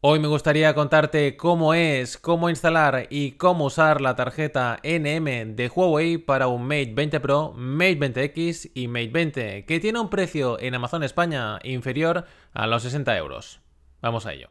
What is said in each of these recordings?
Hoy me gustaría contarte cómo es, cómo instalar y cómo usar la tarjeta NM de Huawei para un Mate 20 Pro, Mate 20X y Mate 20, que tiene un precio en Amazon España inferior a los 60 euros. Vamos a ello.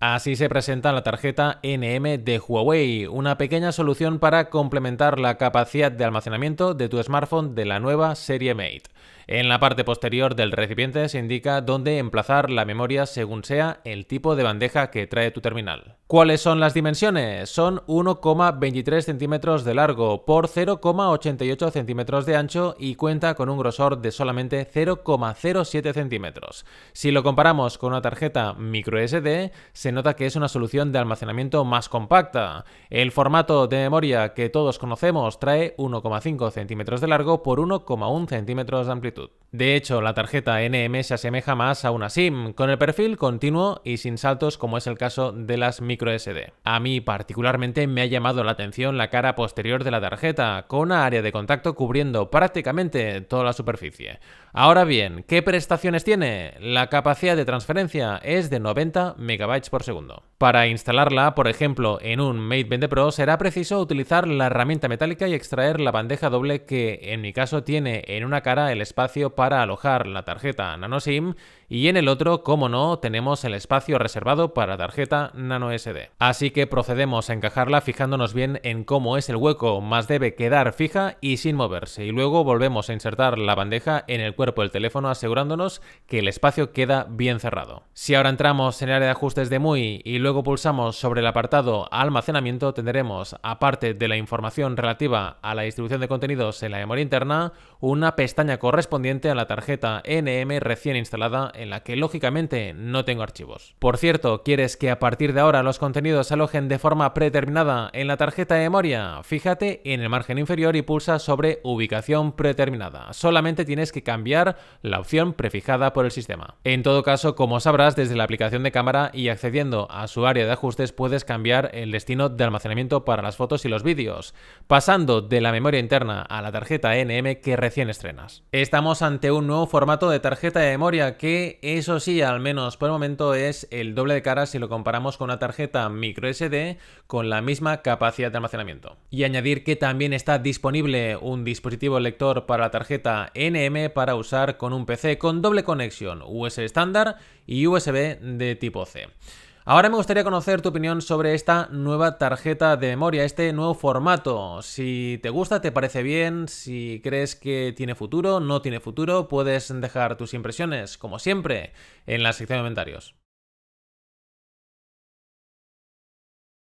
Así se presenta la tarjeta NM de Huawei, una pequeña solución para complementar la capacidad de almacenamiento de tu smartphone de la nueva serie Mate. En la parte posterior del recipiente se indica dónde emplazar la memoria según sea el tipo de bandeja que trae tu terminal. ¿Cuáles son las dimensiones? Son 1,23 centímetros de largo por 0,88 centímetros de ancho y cuenta con un grosor de solamente 0,07 centímetros. Si lo comparamos con una tarjeta microSD, se nota que es una solución de almacenamiento más compacta. El formato de memoria que todos conocemos trae 1,5 centímetros de largo por 1,1 centímetros amplitud. De hecho, la tarjeta NM se asemeja más a una SIM, con el perfil continuo y sin saltos como es el caso de las microSD. A mí particularmente me ha llamado la atención la cara posterior de la tarjeta, con una área de contacto cubriendo prácticamente toda la superficie. Ahora bien, ¿qué prestaciones tiene? La capacidad de transferencia es de 90 MB por segundo. Para instalarla, por ejemplo, en un Mate 20 Pro será preciso utilizar la herramienta metálica y extraer la bandeja doble que en mi caso tiene en una cara el espacio para alojar la tarjeta nano SIM y en el otro, como no, tenemos el espacio reservado para tarjeta nano SD. Así que procedemos a encajarla fijándonos bien en cómo es el hueco, más debe quedar fija y sin moverse y luego volvemos a insertar la bandeja en el cuerpo del teléfono asegurándonos que el espacio queda bien cerrado. Si ahora entramos en el área de ajustes de MUI y luego luego pulsamos sobre el apartado almacenamiento tendremos, aparte de la información relativa a la distribución de contenidos en la memoria interna, una pestaña correspondiente a la tarjeta NM recién instalada en la que lógicamente no tengo archivos. Por cierto, ¿quieres que a partir de ahora los contenidos se alojen de forma predeterminada en la tarjeta de memoria? Fíjate en el margen inferior y pulsa sobre ubicación predeterminada. Solamente tienes que cambiar la opción prefijada por el sistema. En todo caso, como sabrás, desde la aplicación de cámara y accediendo a su área de ajustes puedes cambiar el destino de almacenamiento para las fotos y los vídeos, pasando de la memoria interna a la tarjeta e NM que recién estrenas. Estamos ante un nuevo formato de tarjeta de memoria que, eso sí, al menos por el momento es el doble de cara si lo comparamos con una tarjeta micro SD con la misma capacidad de almacenamiento. Y añadir que también está disponible un dispositivo lector para la tarjeta e NM para usar con un PC con doble conexión USB estándar y USB de tipo C. Ahora me gustaría conocer tu opinión sobre esta nueva tarjeta de memoria, este nuevo formato. Si te gusta, te parece bien, si crees que tiene futuro, no tiene futuro, puedes dejar tus impresiones, como siempre, en la sección de comentarios.